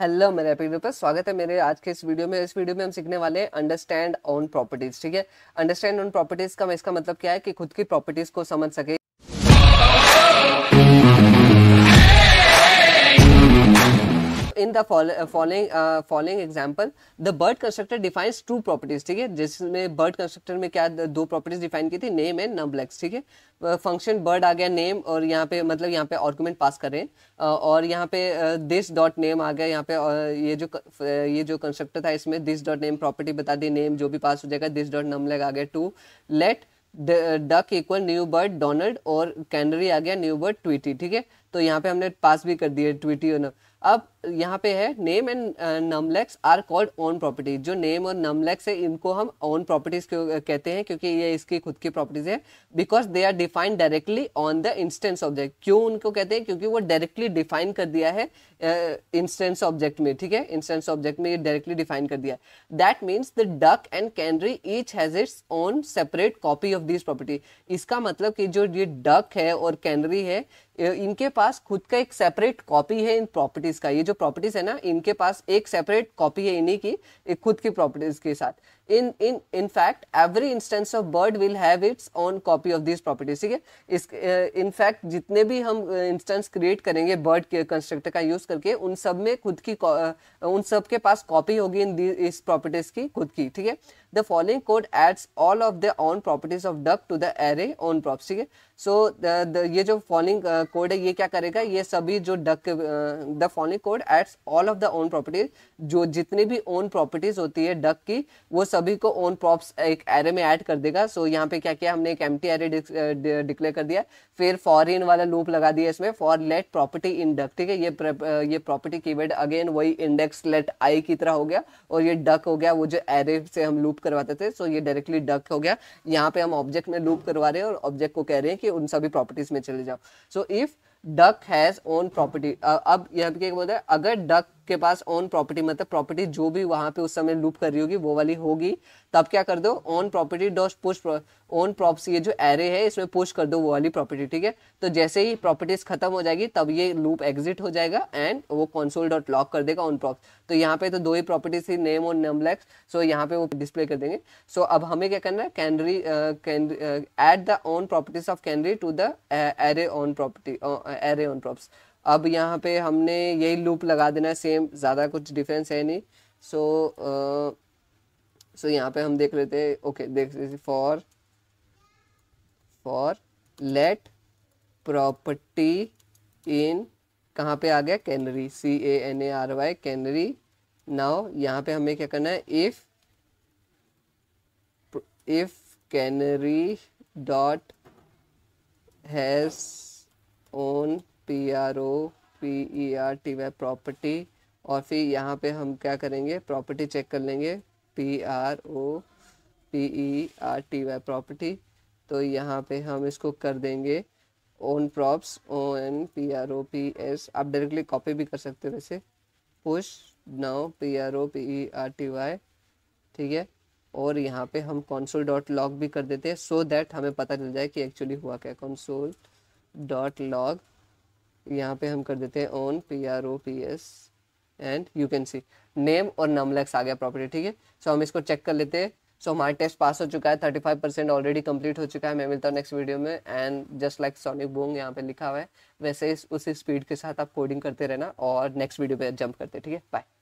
hello मेरे epic पर स्वागत है मेरे आज के इस वीडियो में इस वीडियो में हम सीखने वाले हैं अंडरस्टैंड ऑन प्रॉपर्टीज ठीक है अंडरस्टैंड ऑन प्रॉपर्टीज का इसका मतलब क्या है कि खुद की प्रॉपर्टीज को समझ सके in the following following example the bird constructor defines two properties ठीक है जिसमें बर्ड कंस्ट्रक्टर में क्या दो प्रॉपर्टीज डिफाइन की थी नेम एंड नम्बलेक्स ठीक है फंक्शन बर्ड आ गया नेम और यहाँ पे मतलब यहाँ पे ऑर्गूमेंट पास कर रहे हैं और यहाँ पे दिस डॉट नेम आ गया यहाँ पे ये जो ये जो कंस्ट्रक्टर था इसमें दिस डॉट नेम प्रॉपर्टी बता दी नेम जो भी पास हो जाएगा दिस डॉट नम्बलेग आ गया two let duck equal new bird Donald और कैनरी आ गया न्यू बर्ड ट्विटी ठीक है तो यहाँ पे हमने पास भी कर दिए ट्विटी और अब यहाँ पे है name and num legs are called own properties जो नेम और नमलेक्स है इनको हम ऑन प्रॉपर्टीज uh, कहते हैं क्योंकि ये इसकी खुद की प्रॉपर्टीज है because they are defined directly on the instance object क्यों उनको कहते हैं क्योंकि वो डायरेक्टली डिफाइन कर दिया है इंस्टेंस uh, ऑब्जेक्ट में ठीक है इंस्टेंस ऑब्जेक्ट में ये डायरेक्टली डिफाइन कर दिया that means the duck and canary each has its own separate copy of this property इसका मतलब कि जो ये डक है और कैनरी है uh, इनके पास खुद का एक सेपरेट कॉपी है इन प्रॉपर्टीज का ये जो प्रॉपर्टीज है ना इनके पास एक सेपरेट कॉपी है इन्हीं की एक खुद की प्रॉपर्टीज के साथ in in in fact every instance of bird will have its own copy of this properties ठीक है इस इनफैक्ट uh, जितने भी हम इंस्टेंस uh, क्रिएट करेंगे बर्ड के कंस्ट्रक्टर का यूज करके उन सब में खुद की uh, उन सब के पास कॉपी होगी इन इस प्रॉपर्टीज की खुद की ठीक है the following code adds all of the own properties of duck to the array own prop ठीक है सो ये जो फॉलोइंग कोड है ये क्या करेगा ये सभी जो duck the following code adds all of the own properties जो जितनी भी ओन प्रॉपर्टीज होती है डक की वो सब सभी को ओन प्रॉप्स एक एरे में ऐड कर देगा सो so, यहाँ पे क्या किया हमने एक एम टी एरे डिक्लेयर कर दिया फिर फॉर इन वाला लूप लगा दिया इसमें for let property in duck ठीक है ये ये प्रॉपर्टी कीवर्ड अगेन वही इंडेक्स लेट आई की तरह हो गया और ये डक हो गया वो जो एरे से हम लूप करवाते थे सो so ये डायरेक्टली डक हो गया यहाँ पे हम ऑब्जेक्ट में लूप करवा रहे हैं और ऑब्जेक्ट को कह रहे हैं कि उन सभी प्रॉपर्टीज में चले जाओ so if duck has own property अब यहाँ पे क्या बोलते हैं अगर डक उसके पास ऑन प्रॉपर्टी मतलब प्रॉपर्टी जो भी वहां पे उस समय लूप कर रही होगी वो वाली होगी तब क्या कर दो own property dot push own props ये जो एरे है इसमें पुश कर दो वो वाली प्रॉपर्टी ठीक है तो जैसे ही प्रॉपर्टीज खत्म हो जाएगी तब ये लूप एग्जिट हो जाएगा एंड वो कॉन्सोल डॉट लॉक कर देगा ऑन प्रॉप तो यहाँ पे तो दो ही प्रॉपर्टीज थी नेम और नमलेक्स सो यहाँ पे वो डिस्प्ले कर देंगे सो so, अब हमें क्या करना है canary add the own properties of canary to the array own property array own props अब यहाँ पे हमने यही लूप लगा देना है सेम ज़्यादा कुछ डिफरेंस है नहीं सो सो यहाँ पे हम देख लेते हैं ओके देख लेते for for let property in कहाँ पे आ गया canary C A N A R Y canary now यहाँ पे हमें क्या करना है if if canary dot has P R O P E R T Y property और फिर यहाँ पे हम क्या करेंगे प्रॉपर्टी चेक कर लेंगे P R O P E R T Y property तो यहाँ पे हम इसको कर देंगे own props O N P R O P S आप डायरेक्टली कॉपी भी कर सकते हो वैसे push now P R O P E R T Y ठीक है और यहाँ पे हम कंसोल डॉट लॉग भी कर देते हैं सो so दैट हमें पता चल जाए कि एक्चुअली हुआ क्या कंसोल डॉट लॉग यहाँ पे हम कर देते हैं own P R O P S and you can see name और नमलेक्स आ गया प्रॉपर्टी ठीक है सो हम इसको चेक कर लेते हैं सो हमारा टेस्ट पास हो चुका है thirty five percent already complete हो चुका है मैं मिलता हूँ नेक्स्ट वीडियो में एंड जस्ट लाइक सोनिक बोंग यहाँ पे लिखा हुआ है वैसे इस उसी स्पीड के साथ आप कोडिंग करते रहना और नेक्स्ट वीडियो पे जंप करते ठीक है बाय